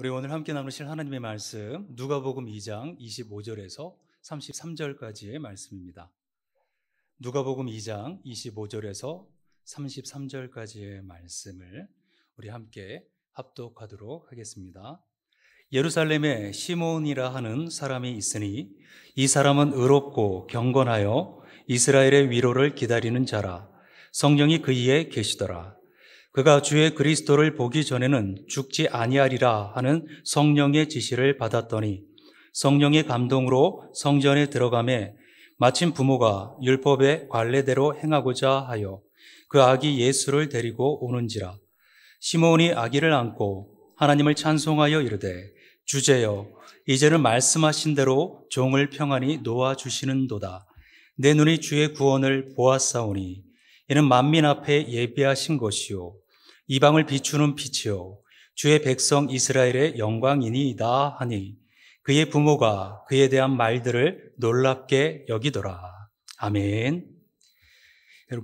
우리 오늘 함께 나누실 하나님의 말씀 누가복음 2장 25절에서 33절까지의 말씀입니다. 누가복음 2장 25절에서 33절까지의 말씀을 우리 함께 합독하도록 하겠습니다. 예루살렘에 시몬이라 하는 사람이 있으니 이 사람은 의롭고 경건하여 이스라엘의 위로를 기다리는 자라 성령이 그이에 계시더라. 그가 주의 그리스도를 보기 전에는 죽지 아니하리라 하는 성령의 지시를 받았더니 성령의 감동으로 성전에 들어가매 마침 부모가 율법의 관례대로 행하고자 하여 그 아기 예수를 데리고 오는지라 시몬이 아기를 안고 하나님을 찬송하여 이르되 주제여 이제는 말씀하신 대로 종을 평안히 놓아 주시는도다 내 눈이 주의 구원을 보았사오니 이는 만민 앞에 예비하신 것이요 이방을 비추는 빛이요 주의 백성 이스라엘의 영광이니이다 하니 그의 부모가 그에 대한 말들을 놀랍게 여기더라. 아멘.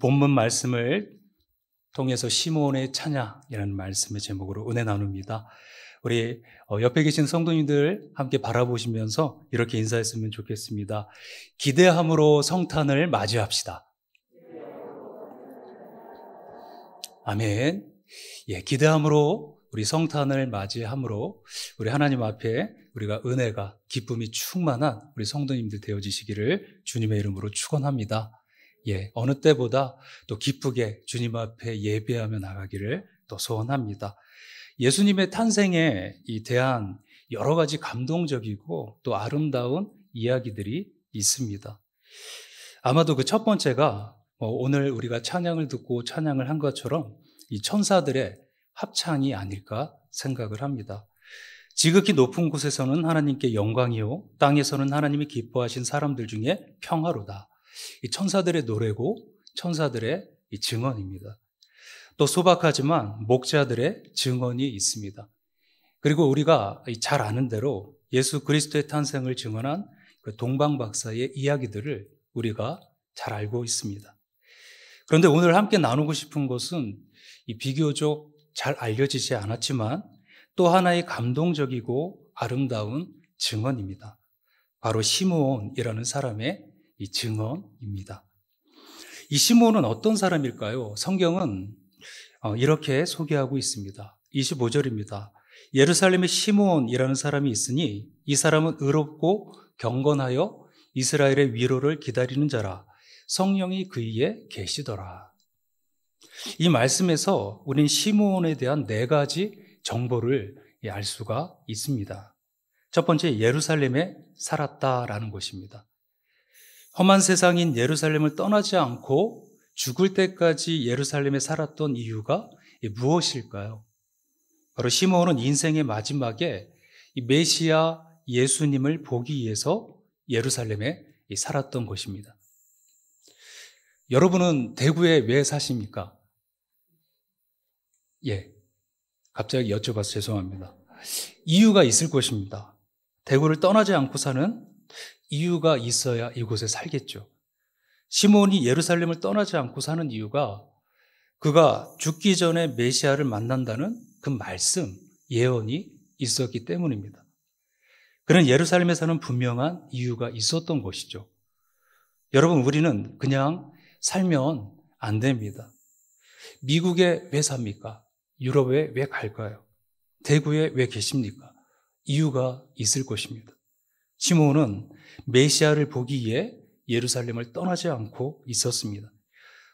본문 말씀을 통해서 시몬의 찬양이라는 말씀의 제목으로 은혜 나눕니다. 우리 어, 옆에 계신 성도님들 함께 바라보시면서 이렇게 인사했으면 좋겠습니다. 기대함으로 성탄을 맞이합시다. 아멘. 예, 기대함으로 우리 성탄을 맞이함으로 우리 하나님 앞에 우리가 은혜가 기쁨이 충만한 우리 성도님들 되어지시기를 주님의 이름으로 축원합니다. 예, 어느 때보다 또 기쁘게 주님 앞에 예배하며 나가기를 또 소원합니다. 예수님의 탄생에 대한 여러 가지 감동적이고 또 아름다운 이야기들이 있습니다. 아마도 그 첫 번째가 뭐 오늘 우리가 찬양을 듣고 찬양을 한 것처럼 이 천사들의 합창이 아닐까 생각을 합니다. 지극히 높은 곳에서는 하나님께 영광이요, 땅에서는 하나님이 기뻐하신 사람들 중에 평화로다. 이 천사들의 노래고 천사들의 증언입니다. 또 소박하지만 목자들의 증언이 있습니다. 그리고 우리가 잘 아는 대로 예수 그리스도의 탄생을 증언한 그 동방 박사의 이야기들을 우리가 잘 알고 있습니다. 그런데 오늘 함께 나누고 싶은 것은 이 비교적 잘 알려지지 않았지만 또 하나의 감동적이고 아름다운 증언입니다. 바로 시므온이라는 사람의 이 증언입니다. 이 시므온은 어떤 사람일까요? 성경은 어, 이렇게 소개하고 있습니다. 25절입니다. 예루살렘에 시므온이라는 사람이 있으니 이 사람은 의롭고 경건하여 이스라엘의 위로를 기다리는 자라 성령이 그이에 계시더라. 이 말씀에서 우린 시몬에 대한 네 가지 정보를 예, 알 수가 있습니다. 첫 번째 예루살렘에 살았다라는 것입니다. 험한 세상인 예루살렘을 떠나지 않고 죽을 때까지 예루살렘에 살았던 이유가 예, 무엇일까요? 바로 시몬은 인생의 마지막에 메시아 예수님을 보기 위해서 예루살렘에 살았던 것입니다. 여러분은 대구에 왜 사십니까? 예. 갑자기 여쭤봐서 죄송합니다. 이유가 있을 것입니다. 대구를 떠나지 않고 사는 이유가 있어야 이곳에 살겠죠. 시몬이 예루살렘을 떠나지 않고 사는 이유가 그가 죽기 전에 메시아를 만난다는 그 말씀, 예언이 있었기 때문입니다. 그는 예루살렘에 사는 분명한 이유가 있었던 것이죠. 여러분, 우리는 그냥 살면 안 됩니다. 미국의회사입니까 유럽에 왜 갈까요? 대구에 왜 계십니까? 이유가 있을 것입니다. 시몬은 메시아를 보기에 예루살렘을 떠나지 않고 있었습니다.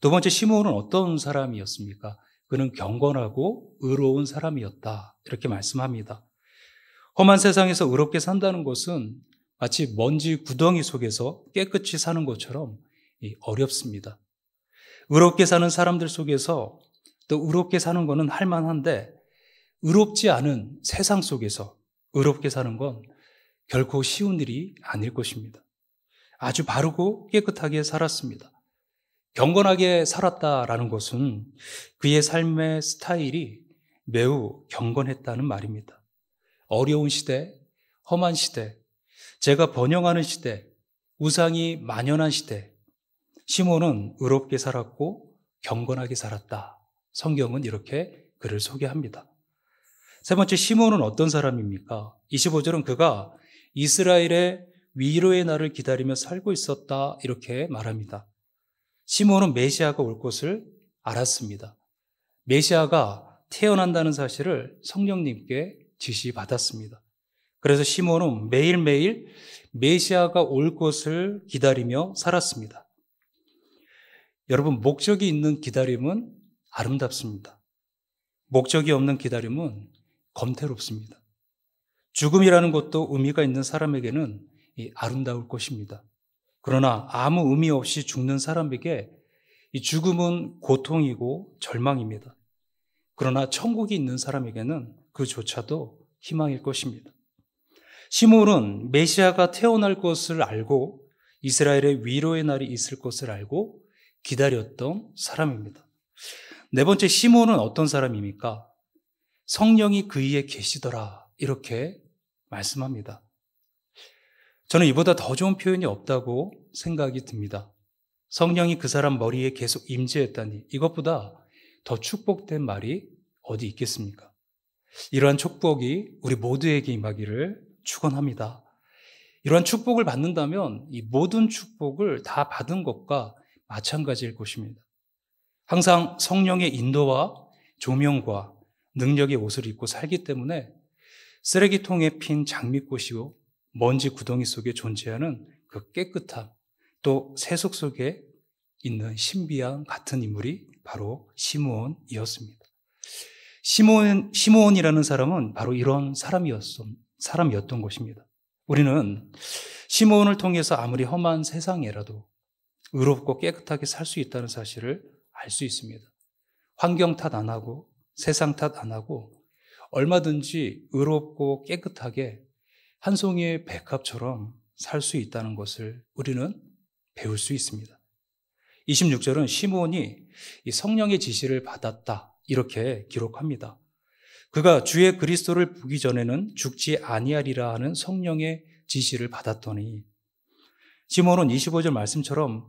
두 번째 시몬은 어떤 사람이었습니까? 그는 경건하고 의로운 사람이었다. 이렇게 말씀합니다. 험한 세상에서 의롭게 산다는 것은 마치 먼지 구덩이 속에서 깨끗이 사는 것처럼 어렵습니다. 의롭게 사는 사람들 속에서 또 의롭게 사는 거는 할만한데 의롭지 않은 세상 속에서 의롭게 사는 건 결코 쉬운 일이 아닐 것입니다. 아주 바르고 깨끗하게 살았습니다. 경건하게 살았다라는 것은 그의 삶의 스타일이 매우 경건했다는 말입니다. 어려운 시대, 험한 시대, 제가 번영하는 시대, 우상이 만연한 시대, 시몬은 의롭게 살았고 경건하게 살았다. 성경은 이렇게 그를 소개합니다. 세 번째 시몬은 어떤 사람입니까? 25절은 그가 이스라엘의 위로의 날을 기다리며 살고 있었다 이렇게 말합니다. 시몬은 메시아가 올 것을 알았습니다. 메시아가 태어난다는 사실을 성령님께 지시받았습니다. 그래서 시몬은 매일매일 메시아가 올 것을 기다리며 살았습니다. 여러분, 목적이 있는 기다림은 아름답습니다. 목적이 없는 기다림은 검태롭습니다. 죽음이라는 것도 의미가 있는 사람에게는 아름다울 것입니다. 그러나 아무 의미 없이 죽는 사람에게 이 죽음은 고통이고 절망입니다. 그러나 천국이 있는 사람에게는 그조차도 희망일 것입니다. 시므은 메시아가 태어날 것을 알고 이스라엘의 위로의 날이 있을 것을 알고 기다렸던 사람입니다. 네 번째 시몬은 어떤 사람입니까? 성령이 그이에 계시더라. 이렇게 말씀합니다. 저는 이보다 더 좋은 표현이 없다고 생각이 듭니다. 성령이 그 사람 머리에 계속 임재했다니 이것보다 더 축복된 말이 어디 있겠습니까? 이러한 축복이 우리 모두에게 임하기를 축원합니다. 이러한 축복을 받는다면 이 모든 축복을 다 받은 것과 마찬가지일 것입니다. 항상 성령의 인도와 조명과 능력의 옷을 입고 살기 때문에 쓰레기통에 핀 장미꽃이요 먼지 구덩이 속에 존재하는 그 깨끗함 또 세속 속에 있는 신비한 같은 인물이 바로 시므온이었습니다. 시므온 시므온이라는 사람은 바로 이런 사람이었 음 사람이었던 것입니다. 우리는 시므온을 통해서 아무리 험한 세상에라도 의롭고 깨끗하게 살 수 있다는 사실을 알수 있습니다. 환경 탓 안 하고 세상 탓 안 하고 얼마든지 의롭고 깨끗하게 한 송이의 백합처럼 살 수 있다는 것을 우리는 배울 수 있습니다. 26절은 시몬이 성령의 지시를 받았다 이렇게 기록합니다. 그가 주의 그리스도를 보기 전에는 죽지 아니하리라 하는 성령의 지시를 받았더니 시몬은 25절 말씀처럼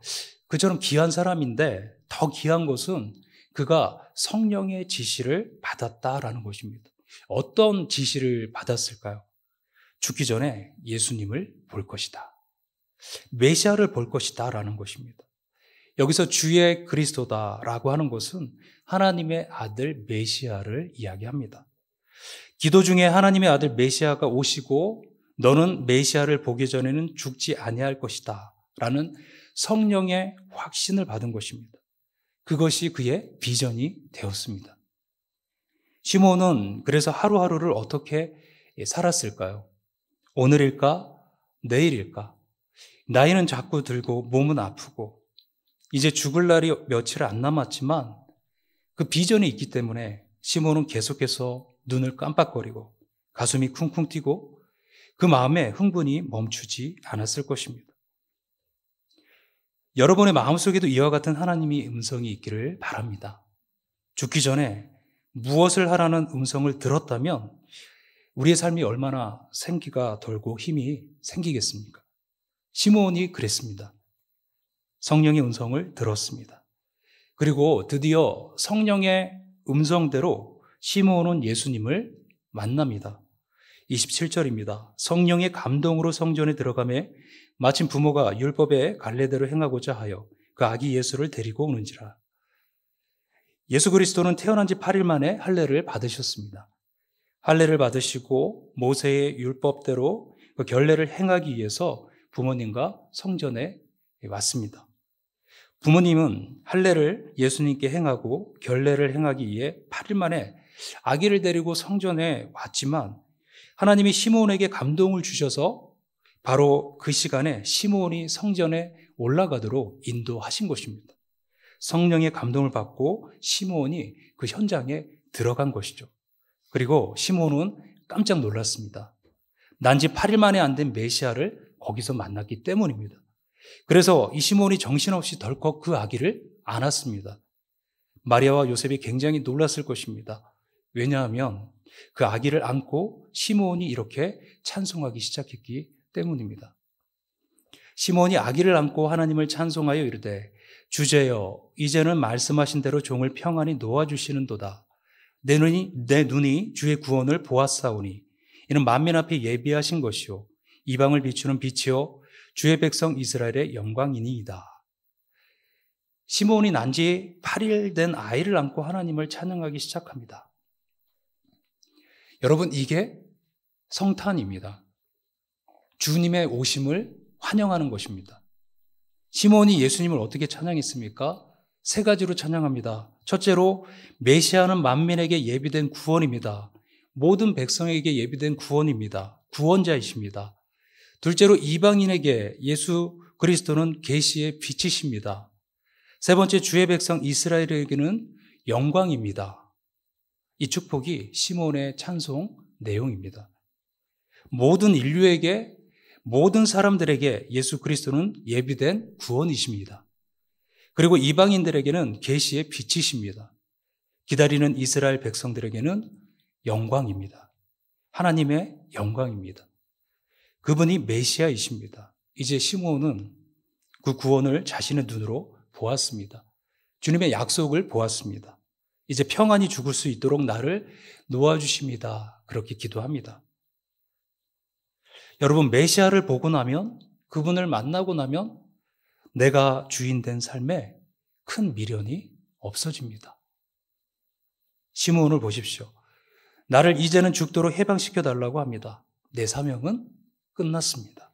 그처럼 귀한 사람인데 더 귀한 것은 그가 성령의 지시를 받았다라는 것입니다. 어떤 지시를 받았을까요? 죽기 전에 예수님을 볼 것이다. 메시아를 볼 것이다. 라는 것입니다. 여기서 주의 그리스도다. 라고 하는 것은 하나님의 아들 메시아를 이야기합니다. 기도 중에 하나님의 아들 메시아가 오시고 너는 메시아를 보기 전에는 죽지 아니할 것이다. 라는 성령의 확신을 받은 것입니다. 그것이 그의 비전이 되었습니다. 시몬은 그래서 하루하루를 어떻게 살았을까요? 오늘일까? 내일일까? 나이는 자꾸 들고 몸은 아프고 이제 죽을 날이 며칠 안 남았지만 그 비전이 있기 때문에 시몬은 계속해서 눈을 깜빡거리고 가슴이 쿵쿵 뛰고 그 마음에 흥분이 멈추지 않았을 것입니다. 여러분의 마음속에도 이와 같은 하나님이 음성이 있기를 바랍니다. 죽기 전에 무엇을 하라는 음성을 들었다면 우리의 삶이 얼마나 생기가 돌고 힘이 생기겠습니까? 시몬이 그랬습니다. 성령의 음성을 들었습니다. 그리고 드디어 성령의 음성대로 시몬은 예수님을 만납니다. 27절입니다. 성령의 감동으로 성전에 들어가며 마침 부모가 율법의 갈래대로 행하고자 하여 그 아기 예수를 데리고 오는지라. 예수 그리스도는 태어난 지 8일 만에 할례를 받으셨습니다. 할례를 받으시고 모세의 율법대로 그 결례를 행하기 위해서 부모님과 성전에 왔습니다. 부모님은 할례를 예수님께 행하고 결례를 행하기 위해 8일 만에 아기를 데리고 성전에 왔지만 하나님이 시몬에게 감동을 주셔서 바로 그 시간에 시몬이 성전에 올라가도록 인도하신 것입니다. 성령의 감동을 받고 시몬이 그 현장에 들어간 것이죠. 그리고 시몬은 깜짝 놀랐습니다. 난지 8일 만에 안 된 메시아를 거기서 만났기 때문입니다. 그래서 이 시몬이 정신없이 덜컥 그 아기를 안았습니다. 마리아와 요셉이 굉장히 놀랐을 것입니다. 왜냐하면 그 아기를 안고 시몬이 이렇게 찬송하기 시작했기 때문입니다. 시몬이 아기를 안고 하나님을 찬송하여 이르되 주제여 이제는 말씀하신 대로 종을 평안히 놓아 주시는도다. 내 눈이 내 눈이 주의 구원을 보았사오니 이는 만민 앞에 예비하신 것이요 이방을 비추는 빛이요 주의 백성 이스라엘의 영광이니이다. 시몬이 난 지 8일 된 아이를 안고 하나님을 찬양하기 시작합니다. 여러분 이게 성탄입니다. 주님의 오심을 환영하는 것입니다. 시몬이 예수님을 어떻게 찬양했습니까? 세 가지로 찬양합니다. 첫째로 메시아는 만민에게 예비된 구원입니다. 모든 백성에게 예비된 구원입니다. 구원자이십니다. 둘째로 이방인에게 예수 그리스도는 계시의 빛이십니다. 세 번째 주의 백성 이스라엘에게는 영광입니다. 이 축복이 시몬의 찬송 내용입니다. 모든 인류에게 모든 사람들에게 예수 그리스도는 예비된 구원이십니다. 그리고 이방인들에게는 계시의 빛이십니다. 기다리는 이스라엘 백성들에게는 영광입니다. 하나님의 영광입니다. 그분이 메시아이십니다. 이제 시므온은 그 구원을 자신의 눈으로 보았습니다. 주님의 약속을 보았습니다. 이제 평안히 죽을 수 있도록 나를 놓아주십니다. 그렇게 기도합니다. 여러분, 메시아를 보고 나면, 그분을 만나고 나면, 내가 주인 된 삶에 큰 미련이 없어집니다. 시므온을 보십시오. 나를 이제는 죽도로 해방시켜 달라고 합니다. 내 사명은 끝났습니다.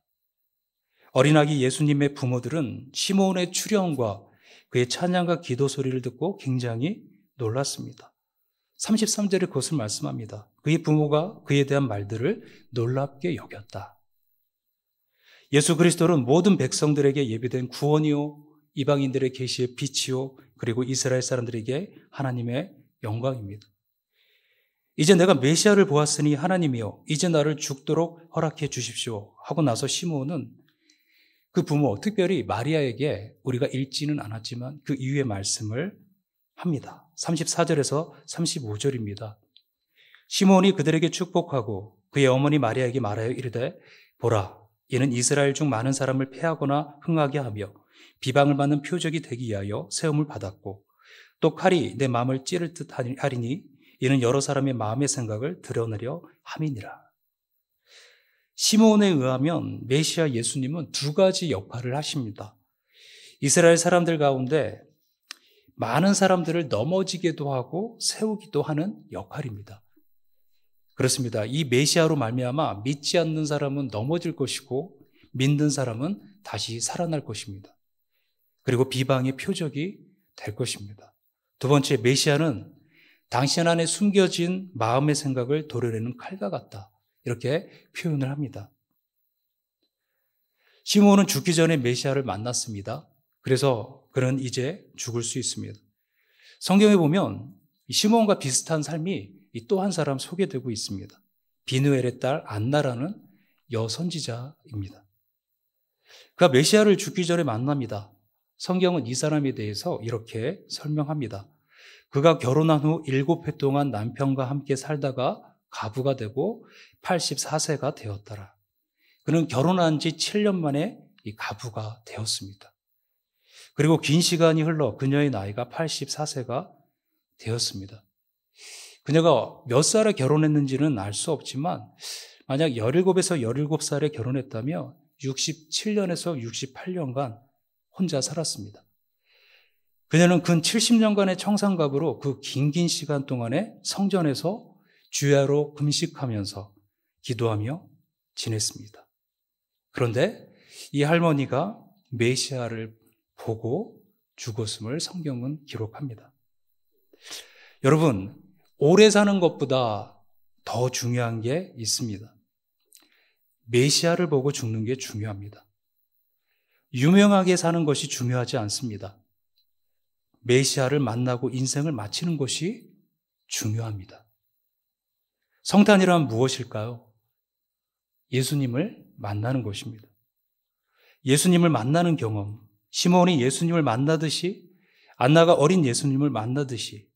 어린아기 예수님의 부모들은 시므온의 출현과 그의 찬양과 기도 소리를 듣고 굉장히 놀랐습니다. 33절에 그것을 말씀합니다. 그의 부모가 그에 대한 말들을 놀랍게 여겼다. 예수 그리스도는 모든 백성들에게 예비된 구원이요, 이방인들의 계시의 빛이요, 그리고 이스라엘 사람들에게 하나님의 영광입니다. 이제 내가 메시아를 보았으니 하나님이요, 이제 나를 죽도록 허락해 주십시오. 하고 나서 시므온그 부모, 특별히 마리아에게 우리가 읽지는 않았지만 그 이후의 말씀을 합니다. 34절에서 35절입니다. 시몬이 그들에게 축복하고 그의 어머니 마리아에게 말하여 이르되 보라 이는 이스라엘 중 많은 사람을 패하거나 흥하게 하며 비방을 받는 표적이 되기 위하여 세움을 받았고 또 칼이 내 마음을 찌를 듯 하리니 이는 여러 사람의 마음의 생각을 드러내려 함이니라. 시몬에 의하면 메시아 예수님은 두 가지 역할을 하십니다. 이스라엘 사람들 가운데 많은 사람들을 넘어지게도 하고 세우기도 하는 역할입니다. 그렇습니다. 이 메시아로 말미암아 믿지 않는 사람은 넘어질 것이고 믿는 사람은 다시 살아날 것입니다. 그리고 비방의 표적이 될 것입니다. 두 번째 메시아는 당신 안에 숨겨진 마음의 생각을 도려내는 칼과 같다. 이렇게 표현을 합니다. 시몬은 죽기 전에 메시아를 만났습니다. 그래서 그는 이제 죽을 수 있습니다. 성경에 보면 시몬과 비슷한 삶이 또 한 사람 소개되고 있습니다. 비누엘의 딸 안나라는 여선지자입니다. 그가 메시아를 죽기 전에 만납니다. 성경은 이 사람에 대해서 이렇게 설명합니다. 그가 결혼한 후 7회 동안 남편과 함께 살다가 가부가 되고 84세가 되었더라. 그는 결혼한 지 7년 만에 이 가부가 되었습니다. 그리고 긴 시간이 흘러 그녀의 나이가 84세가 되었습니다. 그녀가 몇 살에 결혼했는지는 알 수 없지만 만약 17에서 17살에 결혼했다면 67년에서 68년간 혼자 살았습니다. 그녀는 근 70년간의 청산각으로 그 긴 긴 시간 동안에 성전에서 주야로 금식하면서 기도하며 지냈습니다. 그런데 이 할머니가 메시아를 보고 죽었음을 성경은 기록합니다. 여러분, 오래 사는 것보다 더 중요한 게 있습니다. 메시아를 보고 죽는 게 중요합니다. 유명하게 사는 것이 중요하지 않습니다. 메시아를 만나고 인생을 마치는 것이 중요합니다. 성탄이란 무엇일까요? 예수님을 만나는 것입니다. 예수님을 만나는 경험, 시몬이 예수님을 만나듯이 안나가 어린 예수님을 만나듯이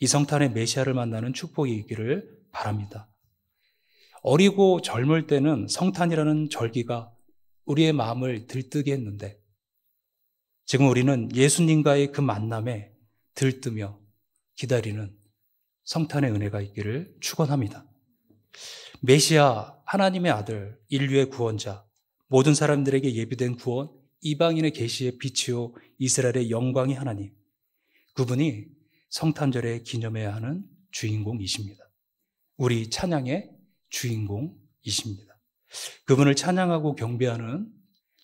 이 성탄의 메시아를 만나는 축복이 있기를 바랍니다. 어리고 젊을 때는 성탄이라는 절기가 우리의 마음을 들뜨게 했는데 지금 우리는 예수님과의 그 만남에 들뜨며 기다리는 성탄의 은혜가 있기를 축원합니다. 메시아 하나님의 아들 인류의 구원자 모든 사람들에게 예비된 구원 이방인의 계시의 빛이요 이스라엘의 영광의 하나님. 그분이 성탄절에 기념해야 하는 주인공이십니다. 우리 찬양의 주인공이십니다. 그분을 찬양하고 경배하는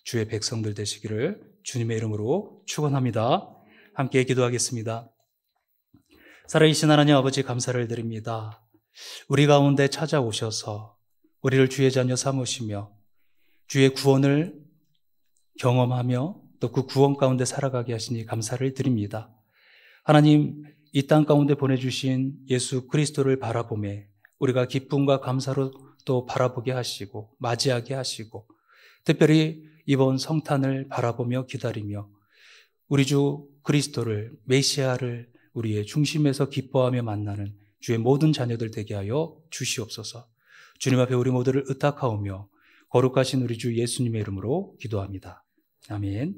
주의 백성들 되시기를 주님의 이름으로 축원합니다. 함께 기도하겠습니다. 살아계신 하나님 아버지 감사를 드립니다. 우리 가운데 찾아오셔서 우리를 주의 자녀 삼으시며 주의 구원을 경험하며 또 그 구원 가운데 살아가게 하시니 감사를 드립니다. 하나님, 이 땅 가운데 보내주신 예수 그리스도를 바라보매 우리가 기쁨과 감사로 또 바라보게 하시고 맞이하게 하시고 특별히 이번 성탄을 바라보며 기다리며 우리 주 그리스도를 메시아를 우리의 중심에서 기뻐하며 만나는 주의 모든 자녀들 되게 하여 주시옵소서. 주님 앞에 우리 모두를 의탁하오며 거룩하신 우리 주 예수님의 이름으로 기도합니다. 아멘.